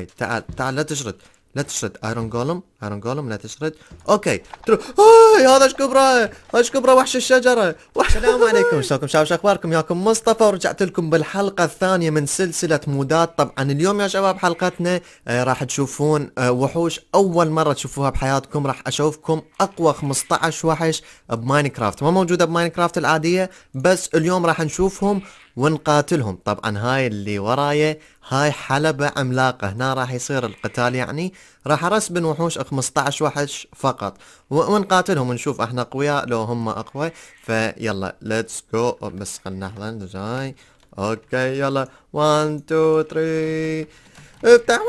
اوكي تعال تعال لا تشرد لا تشرد ايرون جولم ايرون جولم لا تشرد اوكي تروح هاي هذا ايش كبره ايش كبره وحش الشجره وحش السلام عليكم شلونكم شباب شو اخباركم ياكم مصطفى ورجعت لكم بالحلقه الثانيه من سلسله مودات طبعا اليوم يا شباب حلقتنا آه راح تشوفون آه وحوش اول مره تشوفوها بحياتكم راح اشوفكم اقوى 15 وحش بماينكرافت ما موجوده بماينكرافت العاديه بس اليوم راح نشوفهم ونقاتلهم طبعا هاي اللي ورايا هاي حلبة عملاقة هنا راح يصير القتال يعني راح ارسبن وحوش 15 وحش فقط ونقاتلهم ونشوف احنا اقوياء لو هم اقوى فيلا ليتس جو بس خلنا نحضر جاي اوكي يلا 1 2 3 افتح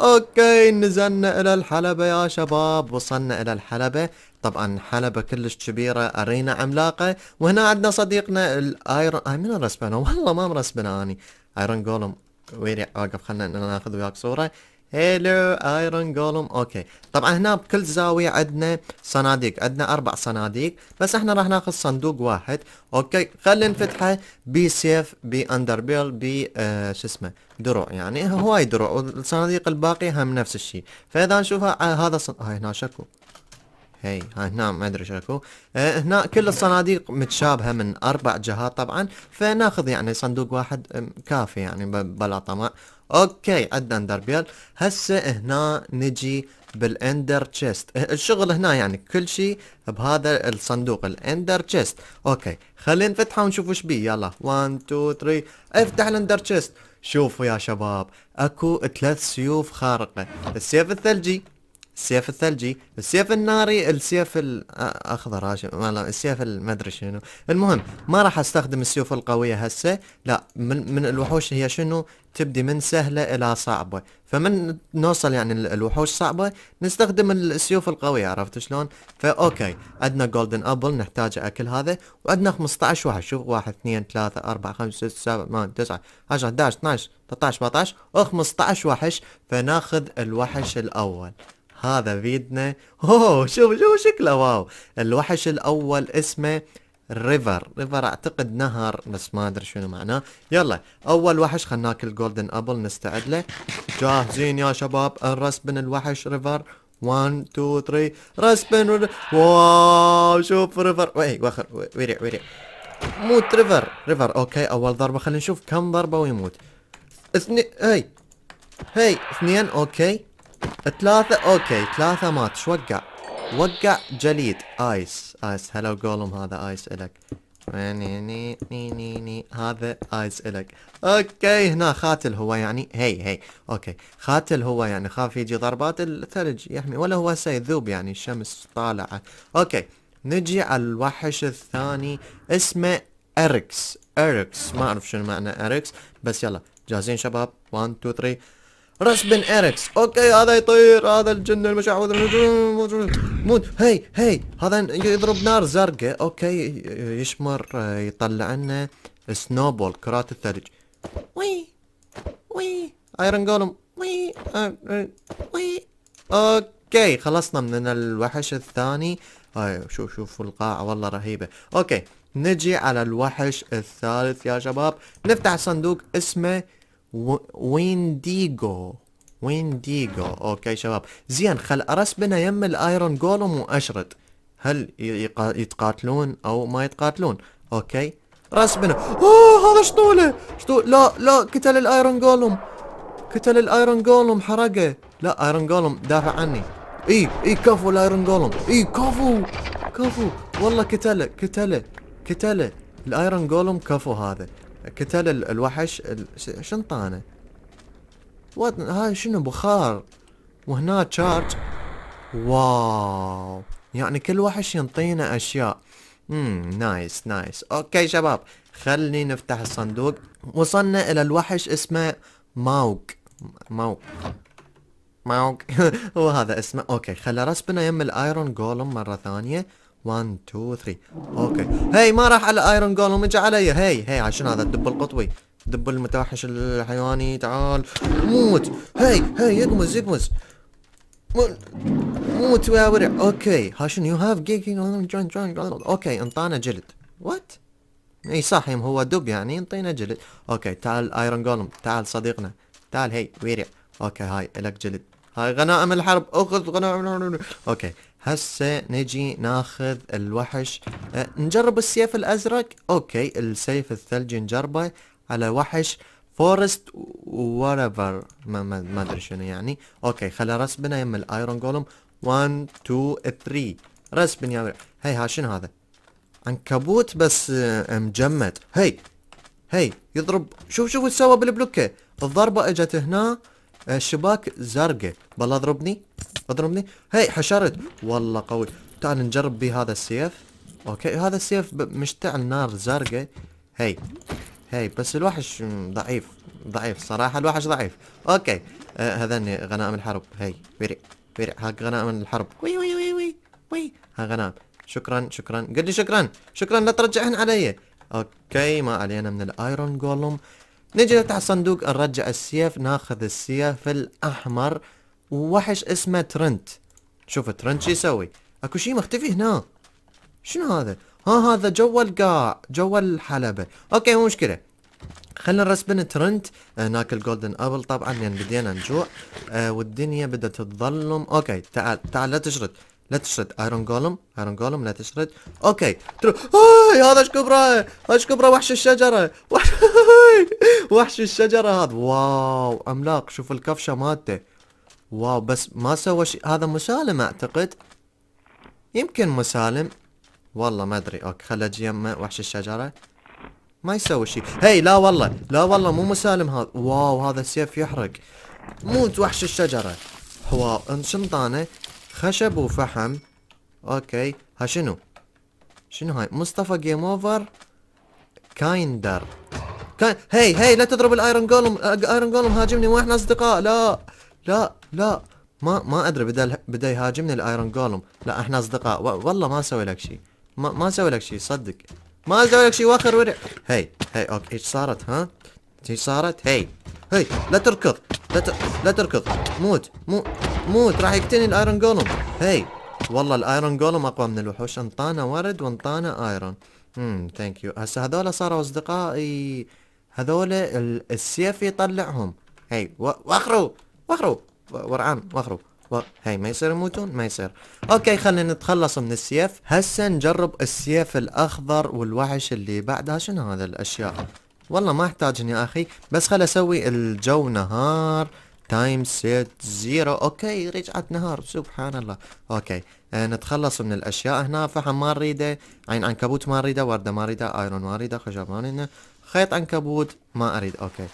اوكي نزلنا الى الحلبة يا شباب وصلنا الى الحلبة طبعا حلبة كلش كبيرة أرينا عملاقة وهنا عندنا صديقنا الايرون آه، هاي من رسبنا والله ما مرسبنا اني ايرون جولم ويري واقف خلنا ناخذ وياك صورة هيلو ايرون جولم اوكي طبعا هنا بكل زاوية عندنا صناديق عندنا اربع صناديق بس احنا راح ناخذ صندوق واحد اوكي خلينا نفتحه بسيف باندر بيل ب آه شو اسمه دروع يعني هواي دروع والصناديق الباقية هم نفس الشيء فاذا نشوفها آه، هذا صن... هاي آه، هنا شكو هي ها هنا ما ادري ايش آه هنا كل الصناديق متشابهه من اربع جهات طبعا فناخذ يعني صندوق واحد كافي يعني بلا طمع اوكي عندنا اندربيل هسه هنا نجي بالاندر تشيست آه، الشغل هنا يعني كل شيء بهذا الصندوق الاندر تشيست اوكي خلينا نفتحه ونشوف ايش بيه يلا 1 2 3 افتح الاندر تشيست شوفوا يا شباب اكو ثلاث سيوف خارقة السيف الثلجي السيف الثلجي السيف الناري السيف الاخضر هاشم السيف ادري شنو المهم ما راح استخدم السيوف القويه هسه لا من من الوحوش هي شنو تبدي من سهله الى صعبه فمن نوصل يعني الوحوش صعبه نستخدم السيوف القويه عرفت شلون فاوكي عندنا جولدن ابل نحتاج اكل هذا وعندنا 15 واحد شوف 1 2 3 4 5 6 7 8 9 10 11 12 13 14 و 15 وحش فناخذ الوحش الاول هذا فيدنا اوه شوف شوف شكله واو الوحش الاول اسمه ريفر ريفر اعتقد نهر بس ما ادري شنو معناه يلا اول وحش ناكل جولدن ابل نستعد له جاهزين يا شباب الرسبن الوحش ريفر 1 2 3 رسبن واو شوف ريفر وي وخر ويريع ويريع موت ريفر ريفر اوكي اول ضربه خلينا نشوف كم ضربه ويموت اثنين هي هي اثنين اوكي ثلاثة اوكي ثلاثة مات شو وقع؟ وقع جليد ايس ايس هلا جولم هذا ايس الك ني ني ني ني ني هذا ايس الك اوكي هنا خاتل هو يعني هي هي اوكي خاتل هو يعني خاف يجي ضربات الثلج يحمي يعني ولا هو سيذوب يعني الشمس طالعه اوكي نجي على الوحش الثاني اسمه اريكس اريكس ما اعرف شنو معنى اريكس بس يلا جاهزين شباب 1 2 3 راس بن اريكس اوكي هذا يطير هذا الجن المشعوذ موت هاي هاي هذا يضرب نار زرقاء اوكي يشمر يطلع لنا سنوبول كرات الثلج وي وي ايرون جولم وي آه، آه، وي اوكي خلصنا من الوحش الثاني هاي آه، شوف شوف القاعة والله رهيبة اوكي نجي على الوحش الثالث يا شباب نفتح صندوق اسمه وينديجو وينديجو اوكي شباب زين خل ارسبنا يم الايرون جولم واشرد هل يتقاتلون او ما يتقاتلون اوكي رسبنا اوه هذا شطوله شطول لا لا قتل الايرون جولم قتل الايرون جولم حرقه لا ايرون جولم دافع عني اي اي كفو الايرون جولم اي كفو كفو والله قتله قتله قتله الايرون جولم كفو هذا قتل الوحش شنطانه وات هاي شنو بخار وهنا تشارج واو يعني كل وحش ينطينا اشياء امم نايس نايس اوكي شباب خلني نفتح الصندوق وصلنا الى الوحش اسمه ماوك ماوك ماوك هو هذا اسمه اوكي خلى رسبنا يم الايرون جولم مره ثانيه 1 2 3 اوكي هي ما راح على ايرون جولم اجى علي هي هي عشان هذا الدب القطوي دب المتوحش الحيواني تعال موت هي هي يقمز يقمز موت يا ورع اوكي هاشن يو هاف جيك اوكي انطانا جلد وات اي صح هو دب يعني انطينا جلد اوكي تعال ايرون جولم تعال صديقنا تعال هي ورع اوكي هاي الك جلد هاي غنائم الحرب اخذ غنائم الحرب اوكي هسه نجي ناخذ الوحش أه نجرب السيف الازرق اوكي السيف الثلجي نجربه على وحش فورست وريفر ما ما ادري شنو يعني اوكي خلا رسبنا يم الايرون جولم 1 2 3 رسبن يا هي ها شنو هذا عنكبوت بس أه، مجمد هي هي يضرب شوف شوف ايش سوى بالبلوكه الضربه اجت هنا أه، شباك زرقاء بالله اضربني اضربني هي حشرت والله قوي تعال نجرب به هذا السيف اوكي هذا السيف مشتعل نار زرقاء هي هي بس الوحش ضعيف ضعيف صراحة الوحش ضعيف اوكي آه هذني غنائم الحرب هي ويري ويري هاك غنائم الحرب وي وي وي وي وي ها غنائم شكرا شكرا قل لي شكرا شكرا لا ترجعهن علي اوكي ما علينا من الايرون جولم نجي نفتح الصندوق نرجع السيف ناخذ السيف الاحمر ووحش اسمه ترنت شوف ترنت شو يسوي اكو شيء مختفي هنا شنو هذا ها هذا جوا القاع جوا الحلبة اوكي مو مشكلة خلينا نرسبن ترنت آه ناكل جولدن ابل طبعا لان يعني بدينا نجوع آه والدنيا بدت تظلم اوكي تعال تعال لا تشرد لا تشرد ايرون جولم ايرون جولم لا تشرد اوكي ترو هاي هذا ايش كبره ايش كبره وحش الشجره وحش وحش الشجره هذا واو عملاق شوف الكفشه مالته واو بس ما سوى شيء هذا مسالم اعتقد يمكن مسالم والله ما ادري اوكي خل اجي يمه وحش الشجره ما يسوي شيء هي لا والله لا والله مو مسالم هذا واو هذا السيف يحرق موت وحش الشجره هو انشنطانه خشب وفحم اوكي ها شنو شنو هاي مصطفى جيم اوفر كايندر كاين هي هي لا تضرب الايرون جولم ايرون جولم هاجمني احنا اصدقاء لا لا لا ما ما ادري بدا بدا يهاجمني الايرون جولم لا احنا اصدقاء والله ما اسوي لك شيء ما ما اسوي لك شيء صدق ما اسوي لك شيء واخر ورع هي هي اوكي ايش صارت ها ايش صارت هي هي لا تركض لا ت... لا تركض موت موت موت راح يقتلني الايرون جولم هي والله الايرون جولم اقوى من الوحوش انطانا ورد وانطانا ايرون امم ثانك يو هسه هذول صاروا اصدقائي هذول السيف يطلعهم هي وخروا وخروا ورعان وخروا و... هاي ما يصير يموتون ما يصير اوكي خلينا نتخلص من السيف هسه نجرب السيف الاخضر والوحش اللي بعدها شنو هذا الاشياء والله ما احتاج يا اخي بس خل اسوي الجو نهار تايم سيت زيرو اوكي رجعت نهار سبحان الله اوكي آه نتخلص من الاشياء هنا فحم ما نريده عين عنكبوت ما نريده وردة ما نريده ايرون ما نريده خشب ما نريده خيط عنكبوت ما اريد اوكي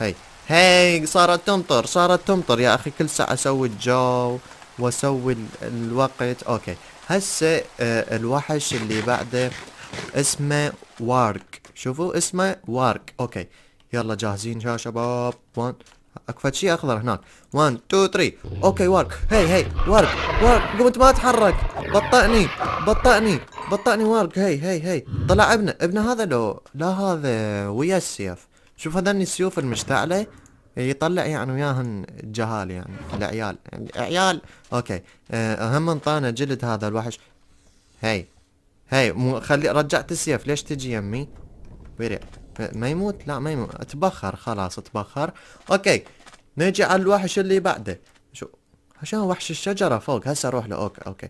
هي هي صارت تمطر صارت تمطر يا اخي كل ساعة اسوي الجو واسوي الوقت اوكي هسه آه الوحش اللي بعده اسمه وارك شوفوا اسمه وارك اوكي يلا جاهزين يا شباب 1 اكو شيء اخضر هناك 1 2 3 اوكي ورك هي هي ورك ورك قوم انت ما اتحرك بطئني بطئني بطئني ورك هي هي هي طلع ابنه ابنه هذا لو لا هذا ويا السيف شوف هذني السيوف المشتعله يطلع يعني وياهن الجهال يعني العيال عيال اوكي آه، اهم انطانا جلد هذا الوحش هي هي مو خلي رجعت السيف ليش تجي يمي ويري ما يموت لا ما يموت اتبخر خلاص اتبخر اوكي نجي على الوحش اللي بعده شو عشان وحش الشجرة فوق هسه اروح له اوكي اوكي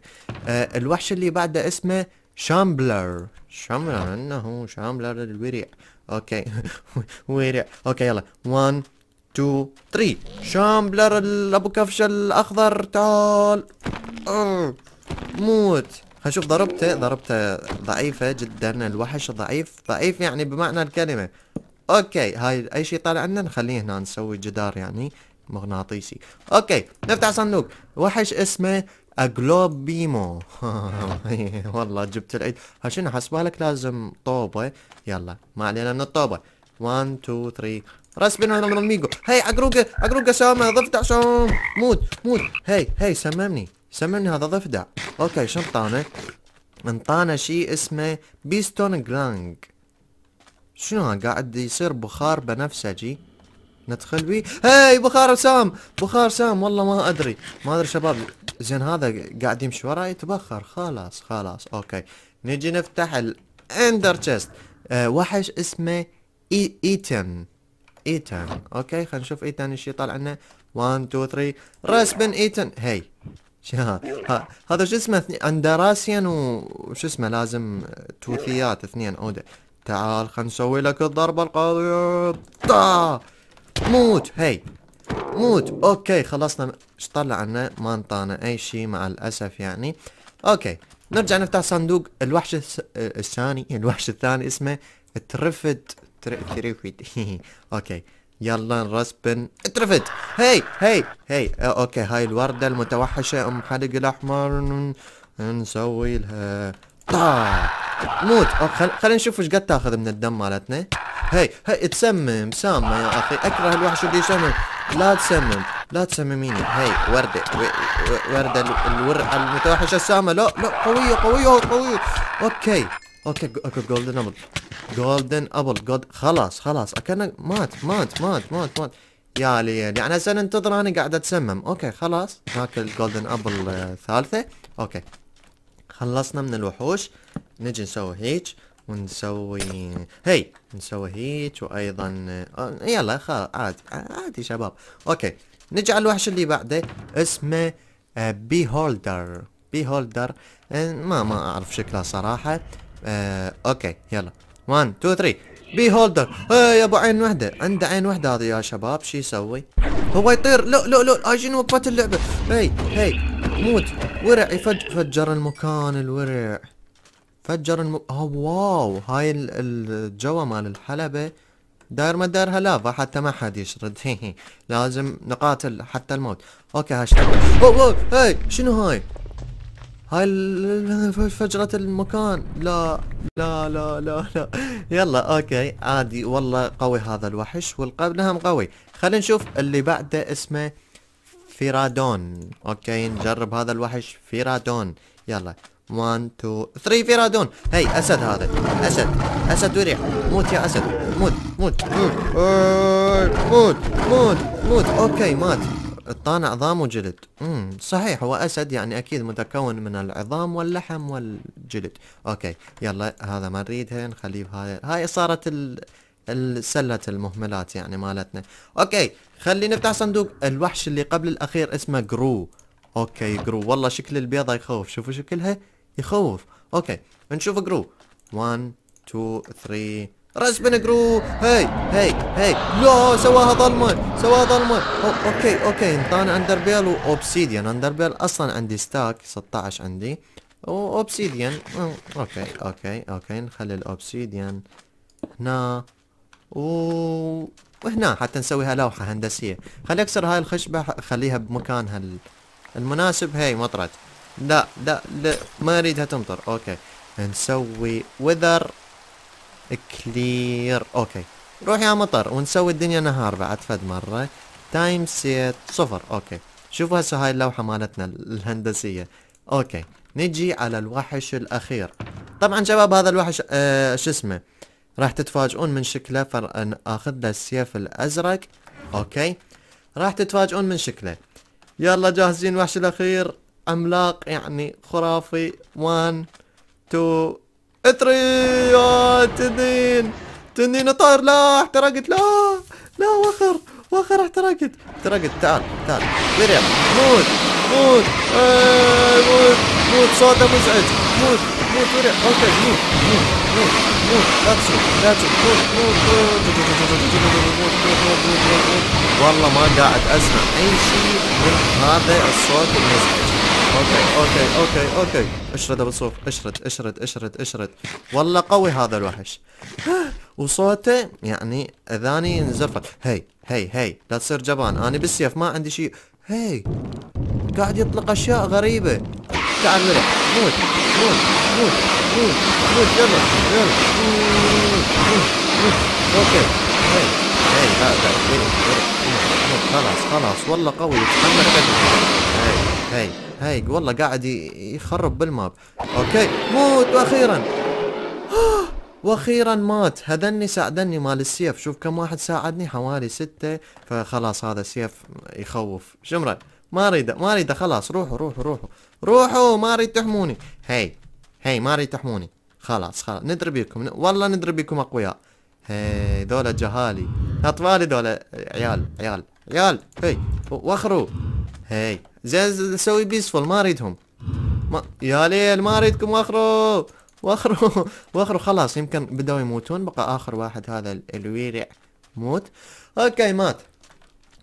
آه الوحش اللي بعده اسمه شامبلر شامبلر انه شامبلر الوريع اوكي وريع اوكي يلا 1 2 3 شامبلر ابو كفش الاخضر تعال موت هشوف ضربته ضربته ضعيفة جدا الوحش ضعيف ضعيف يعني بمعنى الكلمة اوكي هاي اي شيء طالع لنا نخليه هنا نسوي جدار يعني مغناطيسي اوكي نفتح صندوق وحش اسمه اجلوب بيمو والله جبت العيد ها شنو حسبالك لازم طوبه يلا ما علينا من الطوبه 1 2 3 راس من الميجو هاي عقروقه عقروقه سامه ضفدع سام موت موت هاي هاي سممني سممني هذا ضفدع اوكي شنطانه انطانا شيء اسمه بيستون جلانج شنو قاعد يصير بخار بنفسجي ندخل بيه هاي بخار سام بخار سام والله ما ادري ما ادري شباب زين هذا قاعد يمشي وراي يتبخر خلاص خلاص اوكي نجي نفتح الاندر تشست آه وحش اسمه إي ايتن ايتن اوكي خلينا نشوف ايتن ايش يطلع لنا 1 2 3 راس بن ايتن هي هذا شو اسمه اندراسيان وش اسمه لازم توثيات اثنين اودا تعال خلينا نسوي لك الضربة القاضية طا موت هاي موت اوكي خلصنا ايش طلع عنا ما انطانا اي شيء مع الاسف يعني اوكي نرجع نفتح صندوق الوحش الثاني الوحش الثاني اسمه ترفد ترفد اوكي يلا نرسبن ترفد هاي هاي هاي اوكي هاي الوردة المتوحشة ام حلق الاحمر نسوي لها طاق آه. موت خل... خلينا نشوف وش قد تاخذ من الدم مالتنا هي هي تسمم سامة يا اخي اكره الوحش اللي يسمم لا تسمم لا تسمميني هي وردة وردة الورعة المتوحشة السامة لا لا قوية قوية قوية اوكي اوكي اوكي جولدن ابل جولدن ابل جولد خلاص خلاص اكن مات مات مات مات مات يا ليل يعني هسه ننتظر انا قاعد اتسمم اوكي خلاص ناكل جولدن ابل آه، ثالثة اوكي خلصنا من الوحوش نجي نسوي هيك ونسوي هي نسوي هيك وايضا آه، يلا خلاص عادي عادي شباب اوكي نجي على الوحش اللي بعده اسمه بي هولدر بي هولدر ما ما اعرف شكله صراحه آه اوكي يلا 1 2 3 بي هولدر يا ابو عين وحده عنده عين وحده هذا يا شباب شو يسوي هو يطير لا لا لا اجين وقفت اللعبه هي هي موت ورع يفج فجر المكان الورع فجر الم اه واو هاي الجو مال الحلبه داير ما دايرها لافا حتى ما حد يشرد لازم نقاتل حتى الموت اوكي هاشتاج اوه اوه هاي شنو هاي هاي فجرة المكان لا لا لا لا لا يلا اوكي عادي والله قوي هذا الوحش والقبلهم قوي خلينا نشوف اللي بعده اسمه فيرادون اوكي نجرب هذا الوحش فيرادون يلا 1 2 3 فيرادون هاي اسد هذا اسد اسد وريح موت يا اسد موت موت موت موت موت, موت. اوكي مات الطانع عظام وجلد امم صحيح هو اسد يعني اكيد متكون من العظام واللحم والجلد اوكي يلا هذا ما نريدها نخليه هاي هاي صارت ال... السلة المهملات يعني مالتنا اوكي خلي نفتح صندوق الوحش اللي قبل الاخير اسمه جرو اوكي جرو والله شكل البيضة يخوف شوفوا شكلها يخوف اوكي نشوف جرو 1 2 3 راس بنجرو هاي هاي هاي لا سواها ظلمة سواها ظلمة اوكي اوكي انطانا اندربيل واوبسيديان اندربيل اصلا عندي ستاك 16 عندي واوبسيديان اوكي اوكي اوكي نخلي الاوبسيديان هنا و وهنا حتى نسويها لوحة هندسية خلي اكسر هاي الخشبة خليها بمكانها المناسب هاي مطرت لا لا لا ما اريدها تمطر اوكي نسوي وذر كلير اوكي نروح يا مطر ونسوي الدنيا نهار بعد فد مرة تايم سيت صفر اوكي شوفوا هسه هاي اللوحة مالتنا الهندسية اوكي نجي على الوحش الاخير طبعا شباب هذا الوحش آه شو اسمه راح تتفاجئون من شكله فاخذ آه، له السيف الازرق اوكي راح تتفاجئون من شكله يلا جاهزين الوحش الاخير عملاق يعني خرافي 1 2 اطري تنين تنين طار لا احترقت لا لا وخر وخر احترقت احترقت تعال تعال مريم موت موت آه موت موت صوته مزعج موت موت مريم اوكي موت موت موت موت لا موت لا موت موت موت موت موت موت والله ما قاعد اسمع اي شيء من هذا الصوت المزعج اوكي اوكي اوكي اوكي اشرد ابو صوف اشرد اشرد اشرد اشرد والله قوي هذا الوحش وصوته يعني اذاني انزفت هي هي هي لا تصير جبان انا بالسيف ما عندي شيء هي قاعد يطلق اشياء غريبه تعال مرح موت موت موت موت موت يلا يلا اوكي هي هي لا لا خلاص خلاص والله قوي تحمل هي هاي هاي والله قاعد يخرب بالماب اوكي موت واخيرا آه، واخيرا مات هذني ساعدني مال السيف شوف كم واحد ساعدني حوالي ستة فخلاص هذا السيف يخوف شمرة ما اريده ما اريده خلاص روحوا روحوا روحوا روحوا ما اريد تحموني هاي هاي ما اريد تحموني خلاص خلاص ندري بيكم والله ندري بيكم اقوياء هاي دولة جهالي اطفالي دولة عيال عيال عيال هاي واخروا هاي زين نسوي بيسفول ما اريدهم ما يا ليل ما اريدكم واخروا واخروا واخروا خلاص يمكن بدأوا يموتون بقى اخر واحد هذا الويرع موت اوكي مات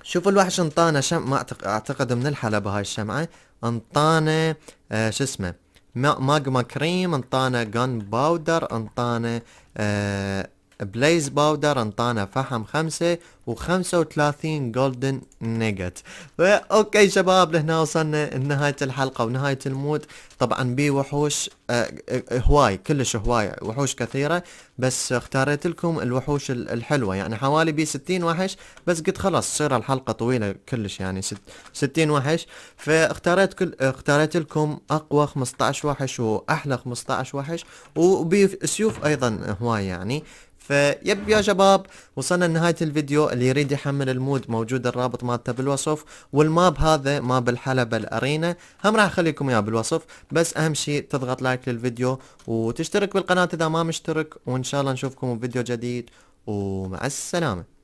شوفوا الوحش انطانا شم ما أعتقد, اعتقد من الحلبة هاي الشمعة انطانا آه شو اسمه ماجما كريم انطانا جن باودر انطانا آه بليز باودر انطانا فحم خمسة وخمسة وثلاثين جولدن نيجت اوكي شباب لهنا وصلنا لنهاية الحلقة ونهاية المود طبعا بي وحوش آه، آه، هواي كلش هواي وحوش كثيرة بس اختاريت لكم الوحوش الحلوة يعني حوالي بي ستين وحش بس قلت خلاص تصير الحلقة طويلة كلش يعني ست ستين وحش فاختاريت كل اختاريت لكم اقوى 15 وحش واحلى 15 وحش وبي سيوف ايضا هواي يعني فيب يا شباب وصلنا لنهاية الفيديو اللي يريد يحمل المود موجود الرابط مالته بالوصف والماب هذا ماب الحلبة الارينا هم راح اخليكم اياه بالوصف بس اهم شيء تضغط لايك للفيديو وتشترك بالقناة اذا ما مشترك وان شاء الله نشوفكم بفيديو جديد ومع السلامة